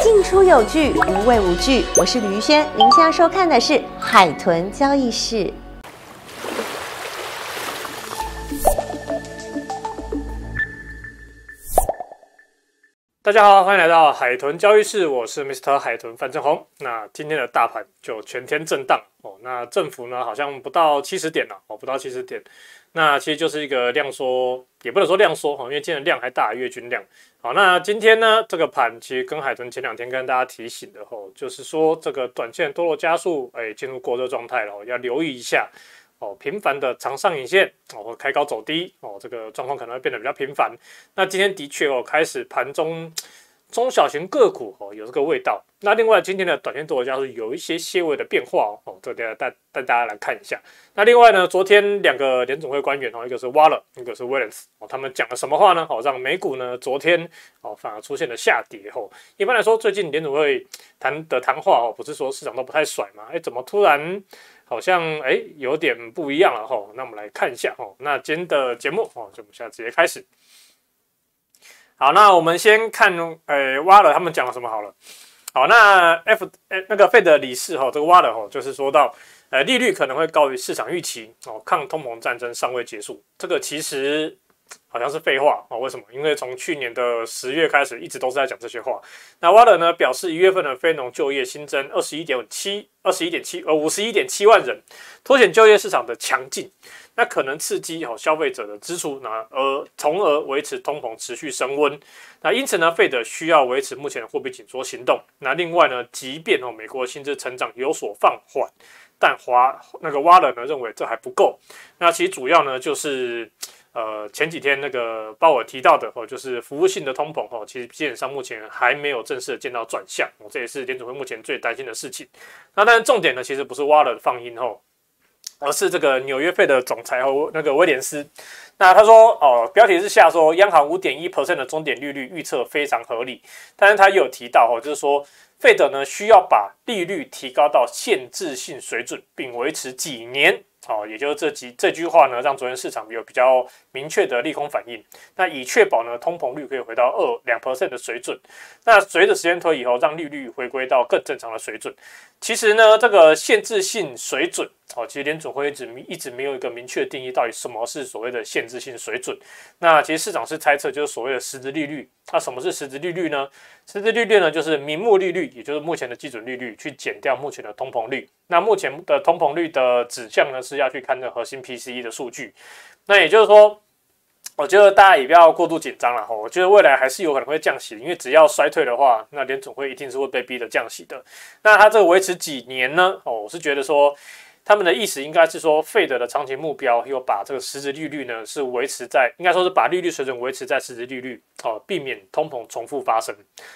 进出有据，无畏无惧。我是吕宇轩，您现在收看的是海豚交易室。大家好，欢迎来到海豚交易室，我是 Mr. 海豚范振宏。那今天的大盘就全天震荡哦，那振幅呢，好像不到七十点了哦，不到七十点。那其实就是一个量缩，也不能说量缩哈，因为今天量还大，月均量。好，那今天呢，这个盘其实跟海豚前两天跟大家提醒，的吼，就是说这个短线多弱加速，哎，进入过热状态了，要留意一下。哦，频繁的长上影线，哦，开高走低，哦，这个状况可能会变得比较频繁。那今天的确哦，开始盘中。中小型个股哦有这个味道，那另外今天的短线作家是有一些些微的变化哦，哦，这带带带大家来看一下。那另外呢，昨天两个联总会官员哦，一个是瓦勒，一个是威 m 斯哦，他们讲了什么话呢？哦，让美股呢昨天哦反而出现了下跌哦。一般来说，最近联总会谈的谈话哦，不是说市场都不太甩吗？哎，怎么突然好像哎有点不一样了哈？那我们来看一下哦。那今天的节目哦，就我们现在直接开始。好，那我们先看，呃，挖了他们讲了什么好了。好，那 F 诶那个费德里士哈，这个挖了哈，就是说到，呃，利率可能会高于市场预期，哦，抗通膨战争尚未结束，这个其实。好像是废话啊？为什么？因为从去年的十月开始，一直都是在讲这些话。那瓦尔呢表示，一月份的非农就业新增二十一点七二十一点七呃五十一点七万人，凸显就业市场的强劲，那可能刺激哦消费者的支出，那而从而维持通膨持续升温。那因此呢，费德需要维持目前的货币紧缩行动。那另外呢，即便哦美国薪资成长有所放缓，但华那个瓦尔呢认为这还不够。那其实主要呢就是。呃，前几天那个鲍尔提到的哦，就是服务性的通膨哦，其实基本上目前还没有正式见到转向，我这也是联储会目前最担心的事情。那但是重点呢，其实不是挖了放音哦，而是这个纽约费的总裁哦，那个威廉斯。那他说哦，标题之下说央行五点一 percent 的终点利率预测非常合理，但是他也有提到哦，就是说费德呢需要把利率提高到限制性水准，并维持几年。哦，也就是这几这句话呢，让昨天市场有比较明确的利空反应。那以确保呢，通膨率可以回到二两 percent 的水准。那随着时间推移后，让利率回归到更正常的水准。其实呢，这个限制性水准，哦，其实联准会一直一直没有一个明确的定义，到底什么是所谓的限制性水准。那其实市场是猜测，就是所谓的实质利率。那什么是实质利率呢？实际利率呢，就是名目利率，也就是目前的基准利率去减掉目前的通膨率。那目前的通膨率的指向呢，是要去看的核心 PCE 的数据。那也就是说，我觉得大家也不要过度紧张了哈。我觉得未来还是有可能会降息，因为只要衰退的话，那联总会一定是会被逼的降息的。那它这个维持几年呢？哦，我是觉得说。他们的意思应该是说，费德的长期目标又把这个实质利率呢，是维持在应该说是把利率水准维持在实质利率，哦，避免通膨重复发生。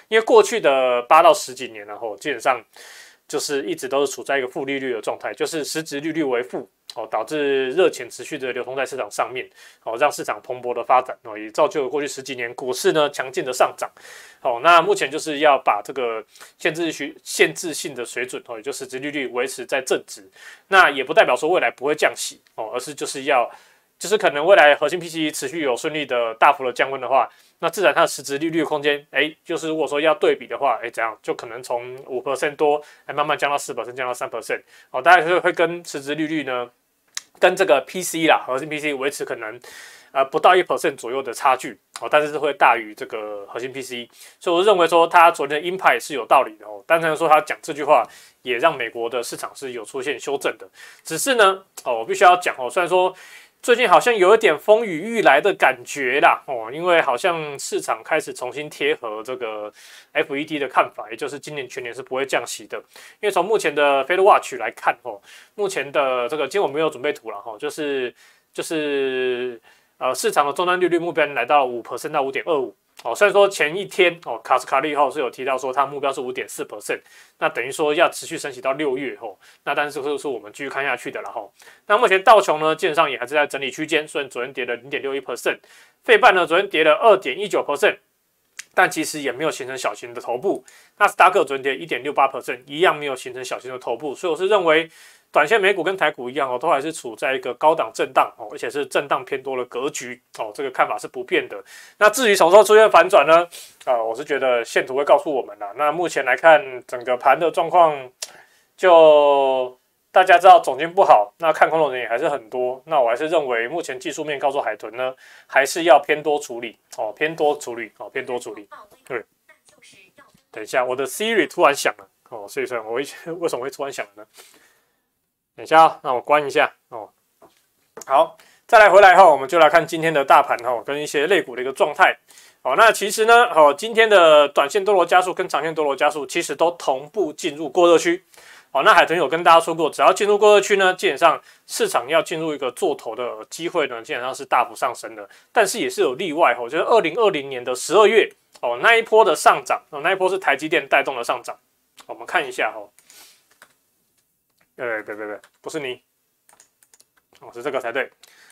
因为过去的八到十几年，然后基本上就是一直都是处在一个负利率的状态，就是实质利率为负。哦，导致热钱持续的流通在市场上面，哦，让市场蓬勃的发展，哦，也造就了过去十几年股市呢强劲的上涨，哦，那目前就是要把这个限制区限制性的水准，哦，也就是实利率维持在正值，那也不代表说未来不会降息，哦，而是就是要，就是可能未来核心 PCE 持续有顺利的大幅的降温的话，那自然它的实质利率空间，哎，就是如果说要对比的话，哎，怎样就可能从五 percent 多，哎，慢慢降到四 percent，降到三 percent，哦，大概是会跟实质利率呢。跟这个 PC 啦，核心 PC 维持可能，呃，不到一 percent 左右的差距哦，但是会大于这个核心 PC，所以我认为说他昨天的鹰派是有道理的，哦，当然说他讲这句话也让美国的市场是有出现修正的，只是呢，哦，我必须要讲哦，虽然说。最近好像有一点风雨欲来的感觉啦，哦，因为好像市场开始重新贴合这个 F E D 的看法，也就是今年全年是不会降息的。因为从目前的 Fed Watch 来看，哦，目前的这个今天我没有准备图了，哈，就是就是呃，市场的终端利率目标来到五 percent 到五点二五。哦，虽然说前一天哦，卡斯卡利号是有提到说他目标是五点四 percent，那等于说要持续升息到六月哦，那但是都是我们继续看下去的了哈。那目前道琼呢，基本上也还是在整理区间，虽然昨天跌了零点六一 percent，费半呢昨天跌了二点一九 percent，但其实也没有形成小型的头部。纳斯达克昨天跌一点六八 percent，一样没有形成小型的头部，所以我是认为。短线美股跟台股一样哦，都还是处在一个高档震荡哦，而且是震荡偏多的格局哦，这个看法是不变的。那至于什么时候出现反转呢？啊，我是觉得线图会告诉我们了。那目前来看，整个盘的状况，就大家知道总监不好，那看空的人也还是很多。那我还是认为，目前技术面告诉海豚呢，还是要偏多处理哦，偏多处理哦，偏多处理。对，等一下，我的 Siri 突然响了哦，所以说，我 为为什么会突然响呢？等一下，那我关一下哦。好，再来回来哈，我们就来看今天的大盘哈，跟一些类股的一个状态。哦，那其实呢，哦，今天的短线多头加速跟长线多头加速，其实都同步进入过热区。哦，那海豚有跟大家说过，只要进入过热区呢，基本上市场要进入一个做头的机会呢，基本上是大幅上升的。但是也是有例外哈，就是二零二零年的十二月哦，那一波的上涨，哦，那一波是台积电带动的上涨。我们看一下哈。对对对对，不是你，哦，是这个才对。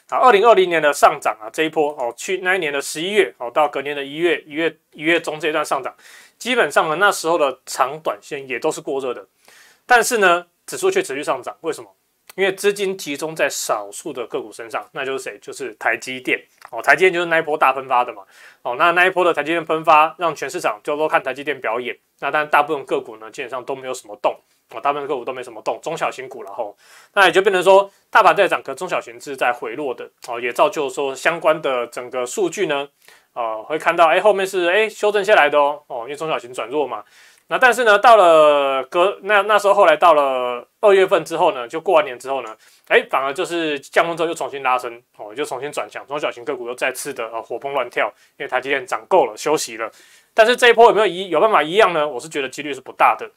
好，二零二零年的上涨啊，这一波哦，去那一年的十一月哦，到隔年的一月，一月一月中这一段上涨，基本上呢那时候的长短线也都是过热的，但是呢，指数却持续上涨，为什么？因为资金集中在少数的个股身上，那就是谁？就是台积电哦。台积电就是那一波大喷发的嘛。哦，那那一波的台积电喷发，让全市场就都看台积电表演。那但大部分个股呢基本上都没有什么动哦，大部分个股都没什么动，中小型股然哈。那也就变成说，大盘在涨，可中小型是在回落的哦，也造就说相关的整个数据呢，哦，会看到哎后面是哎修正下来的哦哦，因为中小型转弱嘛。那但是呢，到了隔那那时候，后来到了二月份之后呢，就过完年之后呢，哎，反而就是降温之后又重新拉升，哦，就重新转强，中小型个股又再次的呃火蹦乱跳，因为台积电涨够了，休息了。但是这一波有没有一有办法一样呢？我是觉得几率是不大的，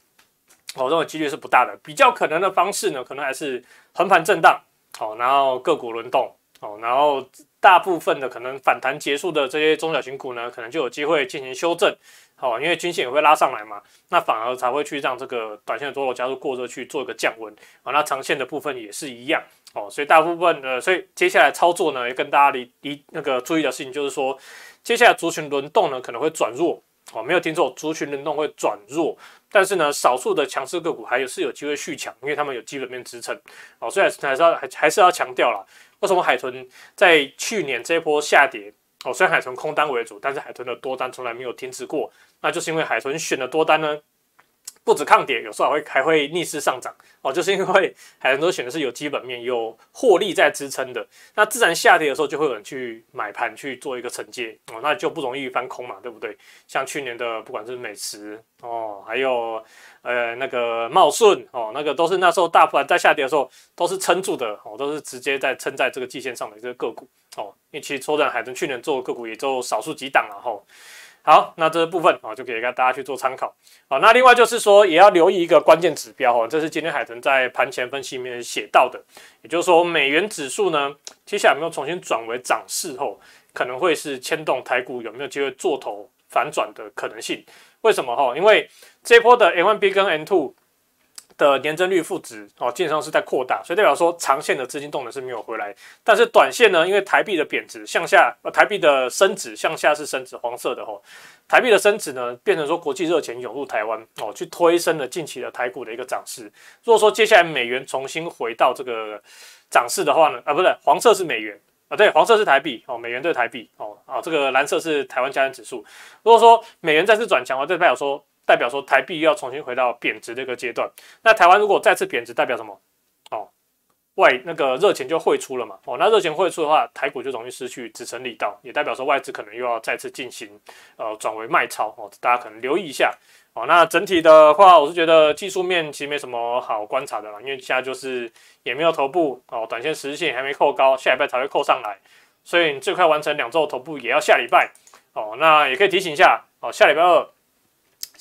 我认为几率是不大的。比较可能的方式呢，可能还是横盘震荡，好，然后个股轮动，好，然后。大部分的可能反弹结束的这些中小型股呢，可能就有机会进行修正，好，因为均线也会拉上来嘛，那反而才会去让这个短线的多头加入过热去做一个降温，啊，那长线的部分也是一样，哦，所以大部分的，所以接下来操作呢，要跟大家理一那个注意的事情就是说，接下来族群轮动呢可能会转弱，哦，没有听错，族群轮动会转弱，但是呢，少数的强势个股还有是有机会续强，因为他们有基本面支撑，哦，所以还是要还还是要强调了。为什么海豚在去年这一波下跌？哦，虽然海豚空单为主，但是海豚的多单从来没有停止过。那就是因为海豚选的多单呢？不止抗跌，有时候还会还会逆势上涨哦，就是因为海通都选的是有基本面、有获利在支撑的，那自然下跌的时候就会有人去买盘去做一个承接哦，那就不容易翻空嘛，对不对？像去年的不管是美食哦，还有呃那个茂顺哦，那个都是那时候大盘在下跌的时候都是撑住的哦，都是直接在撑在这个季线上的这个个股哦，因为其实说真的，海豚去年做的个股也就少数几档了哈。好，那这个部分啊，就可以跟大家去做参考啊。那另外就是说，也要留意一个关键指标哈，这是今天海豚在盘前分析里面写到的，也就是说，美元指数呢，接下来有没有重新转为涨势后，可能会是牵动台股有没有机会做头反转的可能性？为什么哈？因为这波的 N1B 跟 N2。的年增率负值哦，基本上是在扩大，所以代表说长线的资金动能是没有回来，但是短线呢，因为台币的贬值向下，呃，台币的升值向下是升值黄色的哈，台币的升值呢变成说国际热钱涌入台湾哦，去推升了近期的台股的一个涨势。如果说接下来美元重新回到这个涨势的话呢，啊，不对，黄色是美元啊，对，黄色是台币哦，美元对台币哦，啊，这个蓝色是台湾加权指数。如果说美元再次转强的话，就代表说。代表说台币又要重新回到贬值的一个阶段，那台湾如果再次贬值，代表什么？哦，外那个热钱就汇出了嘛。哦，那热钱汇出的话，台股就容易失去支撑力道，也代表说外资可能又要再次进行呃转为卖超哦。大家可能留意一下哦。那整体的话，我是觉得技术面其实没什么好观察的啦，因为现在就是也没有头部哦，短线实线性还没扣高，下礼拜才会扣上来，所以你最快完成两周头部也要下礼拜哦。那也可以提醒一下哦，下礼拜二。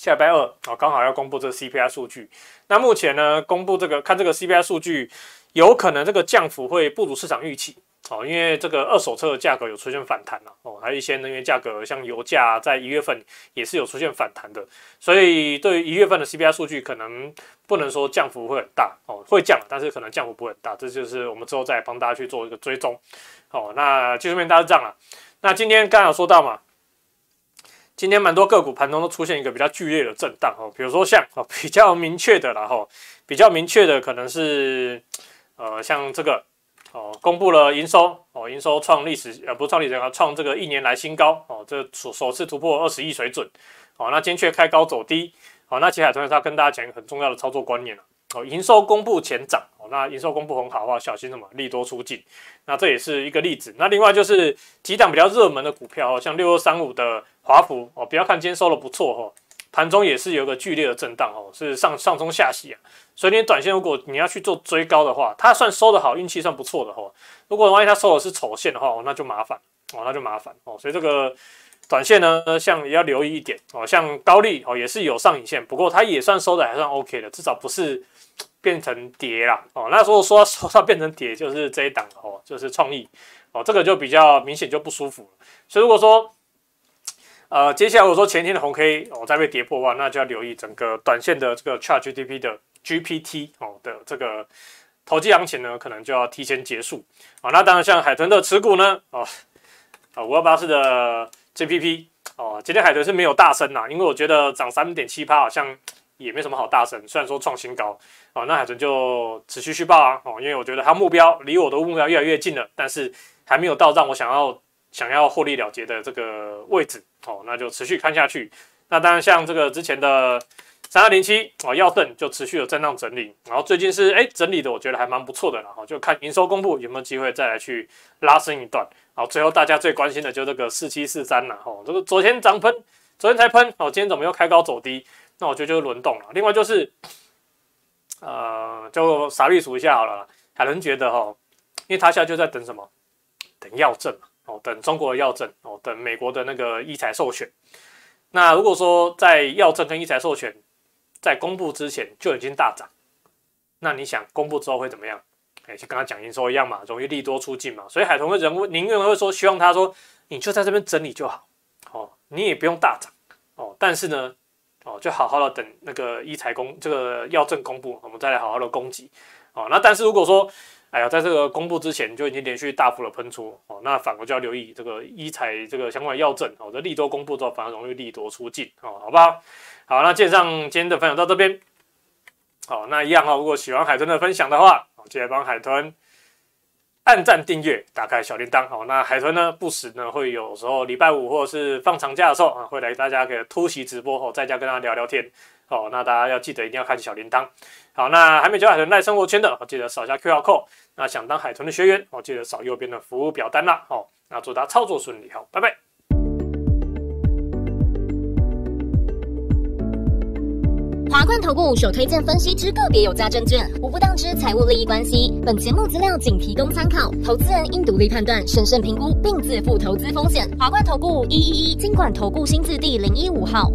下拜二哦，刚好要公布这个 CPI 数据。那目前呢，公布这个看这个 CPI 数据，有可能这个降幅会不如市场预期哦，因为这个二手车价格有出现反弹了哦，还有一些能源价格，像油价在一月份也是有出现反弹的，所以对于一月份的 CPI 数据，可能不能说降幅会很大哦，会降，但是可能降幅不会很大。这就是我们之后再帮大家去做一个追踪哦。那技术面大致这样了。那今天刚好说到嘛。今天蛮多个股盘中都出现一个比较剧烈的震荡哦，比如说像哦 比较明确的，然后比较明确的可能是呃像这个哦公布了营收哦营收创历史呃不创历史啊创这个一年来新高哦这首首次突破二十亿水准哦那今天却开高走低哦那其海同学他跟大家讲很重要的操作观念了哦营收公布前涨哦那营收公布很好的话小心什么利多出尽那这也是一个例子那另外就是几档比较热门的股票哦像六二三五的。华孚哦，不要看今天收的不错哈，盘中也是有个剧烈的震荡哦，是上上冲下洗啊。所以你短线如果你要去做追高的话，它算收的好，运气算不错的哈。如果万一它收的是丑线的话，哦那就麻烦哦那就麻烦哦。所以这个短线呢，像也要留意一点哦。像高利哦，也是有上影线，不过它也算收的还算 OK 的，至少不是变成跌啦哦。那时候说它变成跌，就是这一档哦，就是创意哦，这个就比较明显就不舒服了。所以如果说，呃，接下来我说前天的红 K，哦再被跌破哇，那就要留意整个短线的这个 ChatGPT 的 GPT 哦的这个投机行情呢，可能就要提前结束啊。那当然像海豚的持股呢，啊啊五二八四的 GPP 哦，今天海豚是没有大升呐，因为我觉得涨三点七趴好像也没什么好大升，虽然说创新高啊，那海豚就持续续报啊，哦，因为我觉得它目标离我的目标越来越近了，但是还没有到账，我想要。想要获利了结的这个位置哦，那就持续看下去。那当然，像这个之前的三二零七哦，药证就持续有震荡整理，然后最近是哎整理的，我觉得还蛮不错的。然后就看营收公布有没有机会再来去拉升一段。好，最后大家最关心的就这个四七四三了。哦，这个昨天涨喷，昨天才喷，哦，今天怎么又开高走低？那我觉得就是轮动了。另外就是，呃，就傻逼数一下好了。海伦觉得哦，因为他现在就在等什么，等药证嘛。哦，等中国的药证，哦，等美国的那个一材授权。那如果说在药证跟一材授权在公布之前就已经大涨，那你想公布之后会怎么样？哎，就跟他讲音说一样嘛，容易利多出尽嘛。所以海豚的人宁愿会说，希望他说，你就在这边整理就好，哦，你也不用大涨，哦，但是呢，哦，就好好的等那个一材公这个药证公布，我们再来好好的攻击，哦，那但是如果说。哎呀，在这个公布之前就已经连续大幅的喷出哦，那反而就要留意这个医材这个相关的药证哦。这利多公布之后，反而容易利多出尽哦，好不好？好，那今天的分享到这边，好，那一样哈，如果喜欢海豚的分享的话，记得帮海豚按赞、订阅、打开小铃铛哦。那海豚呢，不时呢会有时候礼拜五或者是放长假的时候啊，会来大家可突袭直播哦，在家跟大家聊聊天。哦，那大家要记得一定要开启小铃铛。好，那还没加海豚赖生活圈的，记得扫下 QR code。那想当海豚的学员，哦，记得扫右边的服务表单啦。好，那祝大家操作顺利。好，拜拜。华冠投顾首推荐分析之个别有价证券无不当之财务利益关系。本节目资料仅提供参考，投资人应独立判断、审慎评估并自负投资风险。华冠投顾一一一，经管投顾新字第零一五号。